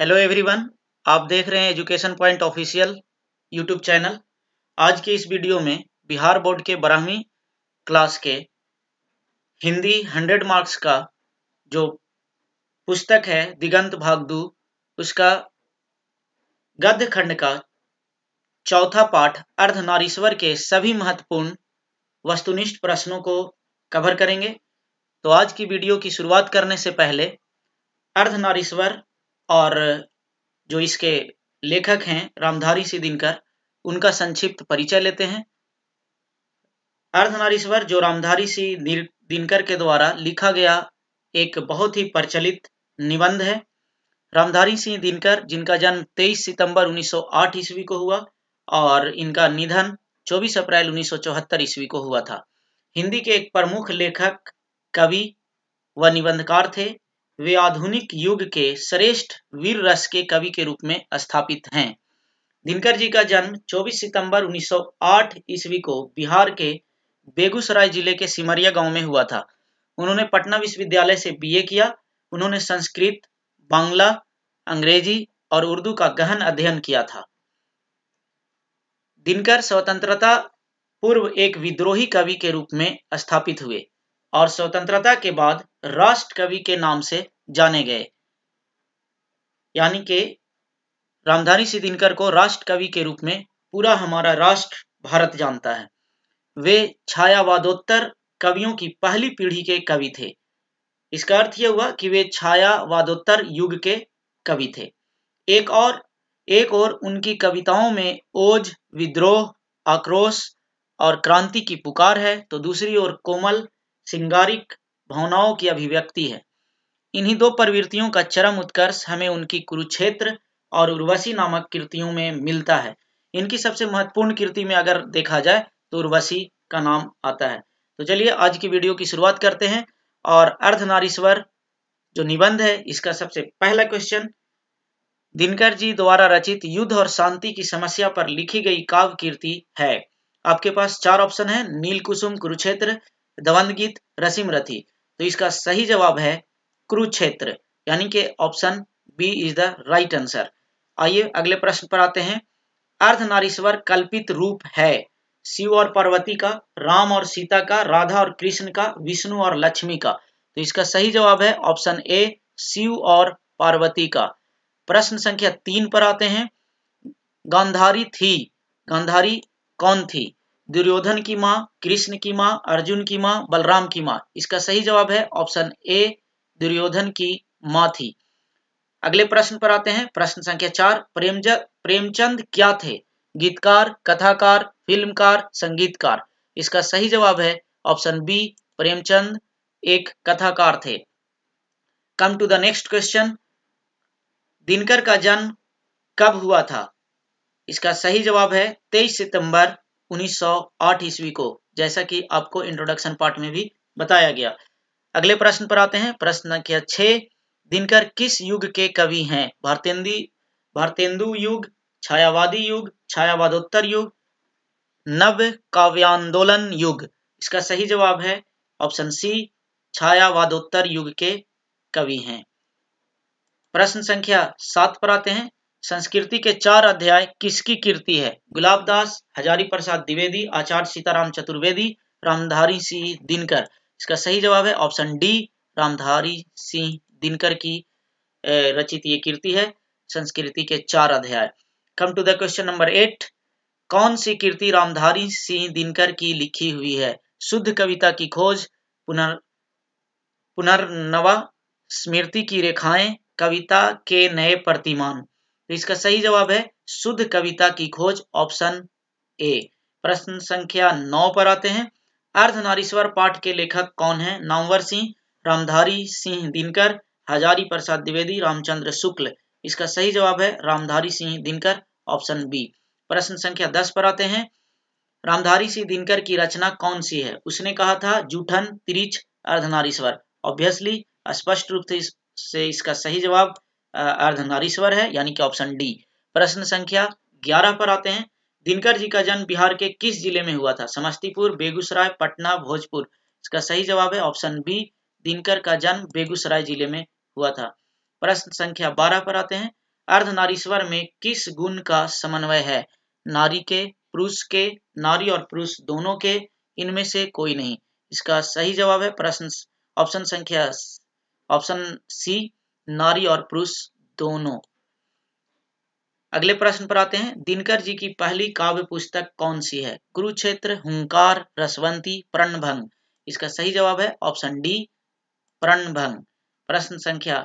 hello everyone आप देख रहे हैं education point official YouTube channel आज के इस वीडियो में बिहार बोर्ड के बारहवीं क्लास के हिंदी 100 मार्क्स का जो पुस्तक है दिगंत भाग उसका गद्य खंड का चौथा पाठ नारीश्वर के सभी महत्वपूर्ण वस्तुनिष्ठ प्रश्नों को कवर करेंगे तो आज की वीडियो की शुरुआत करने से पहले अर्धनारीश्वर और जो इसके लेखक हैं रामधारी सिंह दिनकर उनका संक्षिप्त परिचय लेते हैं अर्धनारीश्वर जो रामधारी सिंह दिनकर के द्वारा लिखा गया एक बहुत ही प्रचलित निबंध है रामधारी सिंह दिनकर जिनका जन्म 23 सितंबर 1908 ईस्वी को हुआ और इनका निधन 24 अप्रैल 1974 ईस्वी को हुआ था हिंदी के एक प्रमुख लेखक कवि व निबंधकार थे वे आधुनिक युग के श्रेष्ठ वीर रस के कवि के रूप में स्थापित हैं दिनकर जी का जन्म 24 सितंबर 1908 ईस्वी को बिहार के बेगूसराय जिले के सिमरिया गांव में हुआ था उन्होंने पटना विश्वविद्यालय से बीए किया उन्होंने संस्कृत बांग्ला अंग्रेजी और उर्दू का गहन अध्ययन किया था दिनकर स्वतंत्रता पूर्व एक विद्रोही कवि के रूप में स्थापित हुए और स्वतंत्रता के बाद राष्ट्र कवि के नाम से जाने गए यानी कि रामधारी सिंह दिनकर को राष्ट्र कवि के रूप में पूरा हमारा राष्ट्र भारत जानता है वे छायावादोत्तर कवियों की पहली पीढ़ी के कवि थे इसका अर्थ यह हुआ कि वे छायावादोत्तर युग के कवि थे एक और एक और उनकी कविताओं में ओज विद्रोह आक्रोश और क्रांति की पुकार है तो दूसरी ओर कोमल सिंगारिक भावनाओं की अभिव्यक्ति है इन्हीं दो प्रवृत्तियों का चरम उत्कर्ष हमें उनकी कुरुक्षेत्र और उर्वशी नामक कृतियों में मिलता है इनकी सबसे महत्वपूर्ण कृति में अगर देखा जाए तो उर्वशी का नाम आता है तो चलिए आज की वीडियो की शुरुआत करते हैं और अर्धनारीश्वर जो निबंध है इसका सबसे पहला क्वेश्चन दिनकर जी द्वारा रचित युद्ध और शांति की समस्या पर लिखी गई काव्य कीर्ति है आपके पास चार ऑप्शन है नीलकुसुम कुरुक्षेत्र द्वंद रसिम रथी तो इसका सही जवाब है कुरुक्षेत्र यानी कि option B is the right answer आइए अगले प्रश्न पर आते हैं अर्धनारीश्वर कल्पित रूप है शिव और पार्वती का राम और सीता का राधा और कृष्ण का विष्णु और लक्ष्मी का तो इसका सही जवाब है ऑप्शन ए शिव और पार्वती का प्रश्न संख्या तीन पर आते हैं गांधारी थी गांधारी कौन थी दुर्योधन की माँ कृष्ण की माँ अर्जुन की माँ बलराम की माँ इसका सही जवाब है ऑप्शन ए दुर्योधन की माँ थी अगले प्रश्न पर आते हैं प्रश्न संख्या चार प्रेमज प्रेमचंद क्या थे गीतकार कथाकार फिल्मकार संगीतकार इसका सही जवाब है ऑप्शन बी प्रेमचंद एक कथाकार थे come to the next question Dinkar का जन्म कब हुआ था इसका सही जवाब है 23 सितंबर 1908 ईस्वी को जैसा कि आपको इंट्रोडक्शन पार्ट में भी बताया गया अगले प्रश्न पर आते हैं प्रश्न संख्या छह दिनकर किस युग के कवि हैं भारतेंदी भारतेंदु युग छायावादी युग छायावादोत्तर युग नव काव्यांदोलन युग इसका सही जवाब है ऑप्शन सी छायावादोत्तर युग के कवि हैं प्रश्न संख्या सात पर आते हैं संस्कृति के चार अध्याय किसकी कीर्ति है गुलाबदास हजारी प्रसाद द्विवेदी आचार्य सीताराम चतुर्वेदी रामधारी सिंह दिनकर इसका सही जवाब है ऑप्शन डी रामधारी सिंह दिनकर की रचित ये कीर्ति है संस्कृति के चार अध्याय come to the question number eight कौन सी कीर्ति रामधारी सिंह दिनकर की लिखी हुई है शुद्ध कविता की खोज पुनर् पुनर्नवा स्मृति की रेखाएं कविता के नए प्रतिमान तो इसका सही जवाब है शुद्ध कविता की खोज ऑप्शन ए प्रश्न संख्या नौ पर आते हैं अर्धनारीश्वर पाठ के लेखक कौन है नामवर सिंह रामधारी सिंह दिनकर हजारी प्रसाद द्विवेदी रामचंद्र शुक्ल इसका सही जवाब है रामधारी सिंह दिनकर ऑप्शन बी प्रश्न संख्या दस पर आते हैं रामधारी सिंह दिनकर की रचना कौन सी है उसने कहा था जूठन तिरिच अर्धनारीश्वर ऑब्वियसली स्पष्ट रूप से इसका सही जवाब अर्धनारीश्वर है यानी कि ऑप्शन डी प्रश्न संख्या ग्यारह पर आते हैं दिनकर जी का जन्म बिहार के किस जिले में हुआ था समस्तीपुर बेगूसराय पटना भोजपुर इसका सही जवाब है ऑप्शन बी दिनकर का जन्म बेगूसराय जिले में हुआ था प्रश्न संख्या बारह पर आते हैं अर्धनारीश्वर में किस गुण का समन्वय है नारी के पुरुष के नारी और पुरुष दोनों के इनमें से कोई नहीं इसका सही जवाब है प्रश्न ऑप्शन संख्या ऑप्शन सी नारी और पुरुष दोनों अगले प्रश्न पर आते हैं दिनकर जी की पहली काव्य पुस्तक कौन सी है कुरुक्षेत्र हुंकार रसवंती प्रणभंग इसका सही जवाब है ऑप्शन डी प्रणभंग प्रश्न संख्या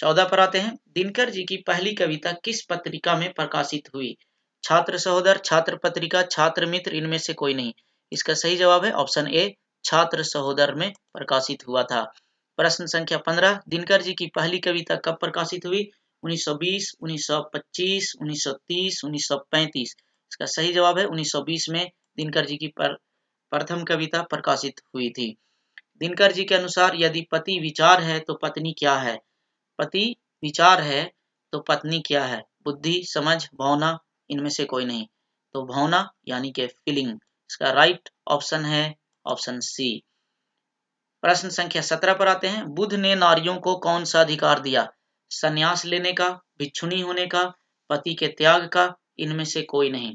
चौदह पर आते हैं दिनकर जी की पहली कविता किस पत्रिका में प्रकाशित हुई छात्र सहोदर छात्र पत्रिका छात्र मित्र इनमें से कोई नहीं इसका सही जवाब है ऑप्शन ए छात्र सहोदर में प्रकाशित हुआ था प्रश्न संख्या पंद्रह दिनकर जी की पहली कविता कब प्रकाशित हुई 1920, 1925, 1930, 1935 इसका सही जवाब है 1920 में दिनकर जी की पर, प्रथम कविता प्रकाशित हुई थी दिनकर जी के अनुसार यदि पति विचार है तो पत्नी क्या है पति विचार है तो पत्नी क्या है बुद्धि समझ भावना इनमें से कोई नहीं तो भावना यानी के फीलिंग इसका राइट ऑप्शन है ऑप्शन सी प्रश्न संख्या सत्रह पर आते हैं बुद्ध ने नारियों को कौन सा अधिकार दिया संन्यास लेने का भिक्षुणी होने का पति के त्याग का इनमें से कोई नहीं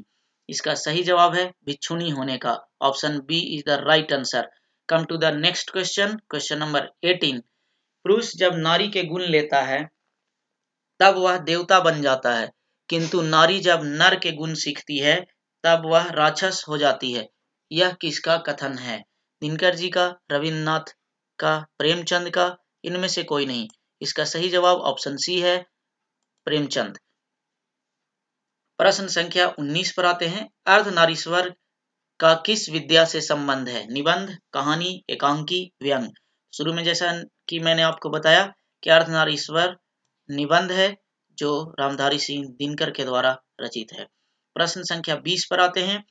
इसका सही जवाब है भिक्षुणी होने का option B is the right answer come to the next question question number eighteen पुरुष जब नारी के गुण लेता है तब वह देवता बन जाता है किंतु नारी जब नर के गुण सीखती है तब वह राक्षस हो जाती है यह किसका कथन है दिनकर जी का रविन्द्रनाथ का प्रेमचंद का इनमें से कोई नहीं इसका सही जवाब ऑप्शन सी है प्रेमचंद प्रश्न संख्या 19 पर आते हैं नारीश्वर का किस विद्या से संबंध है निबंध कहानी एकांकी व्यंग शुरू में जैसा कि मैंने आपको बताया कि नारीश्वर निबंध है जो रामधारी सिंह दिनकर के द्वारा रचित है प्रश्न संख्या 20 पर आते हैं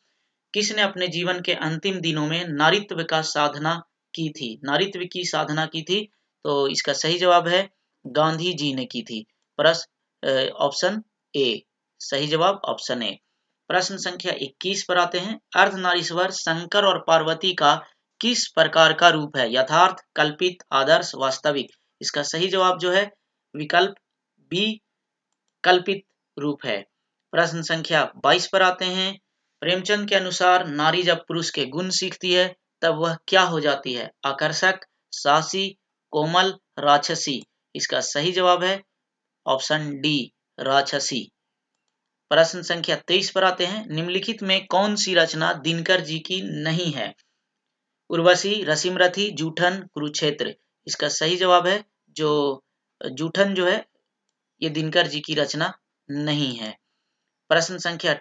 किसने अपने जीवन के अंतिम दिनों में नारित्व का साधना की थी नारित्व की साधना की थी तो इसका सही जवाब है गांधी जी ने की थी प्रश्न ऑप्शन ए सही जवाब ऑप्शन ए प्रश्न संख्या 21 पर आते हैं नारीश्वर शंकर और पार्वती का किस प्रकार का रूप है यथार्थ कल्पित आदर्श वास्तविक इसका सही जवाब जो है विकल्प बी कल्पित रूप है प्रश्न संख्या 22 पर आते हैं प्रेमचंद के अनुसार नारी जब पुरुष के गुण सीखती है तब वह क्या हो जाती है आकर्षक सासी कोमल राक्षसी इसका सही जवाब है ऑप्शन डी राक्षसी प्रश्न संख्या तेईस पर आते हैं निम्नलिखित में कौन सी रचना दिनकर जी की नहीं है उर्वशी रसिमरथी जूठन कुरुक्षेत्र इसका सही जवाब है जो जूठन जो है ये दिनकर जी की रचना नहीं है प्रश्न संख्या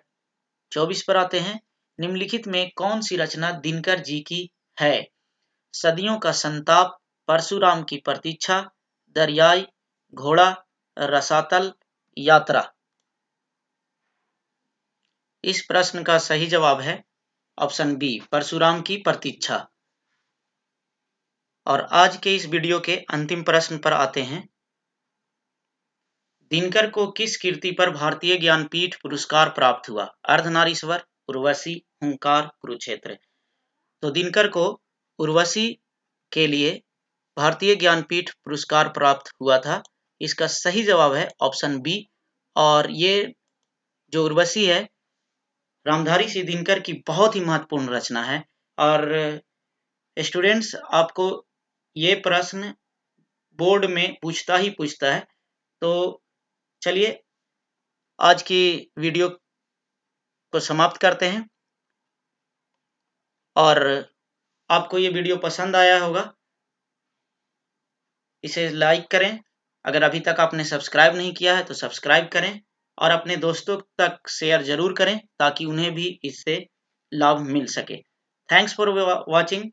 चौबीस पर आते हैं निम्नलिखित में कौन सी रचना दिनकर जी की है सदियों का संताप परशुराम की प्रतीक्षा दरियाई घोड़ा रसातल यात्रा इस प्रश्न का सही जवाब है ऑप्शन बी परशुराम की प्रतीक्षा और आज के इस वीडियो के अंतिम प्रश्न पर आते हैं दिनकर को किस कीर्ति पर भारतीय ज्ञानपीठ पुरस्कार प्राप्त हुआ अर्धनारीश्वर उर्वशी हुंकार कुरुक्षेत्र तो दिनकर को उर्वशी के लिए भारतीय ज्ञानपीठ पुरस्कार प्राप्त हुआ था इसका सही जवाब है ऑप्शन बी और ये जो उर्वशी है रामधारी सिंह दिनकर की बहुत ही महत्वपूर्ण रचना है और स्टूडेंट्स आपको ये प्रश्न बोर्ड में पूछता ही पूछता है तो चलिए आज की वीडियो को समाप्त करते हैं और आपको ये वीडियो पसंद आया होगा इसे लाइक करें अगर अभी तक आपने सब्सक्राइब नहीं किया है तो सब्सक्राइब करें और अपने दोस्तों तक शेयर जरूर करें ताकि उन्हें भी इससे लाभ मिल सके थैंक्स फॉर वॉचिंग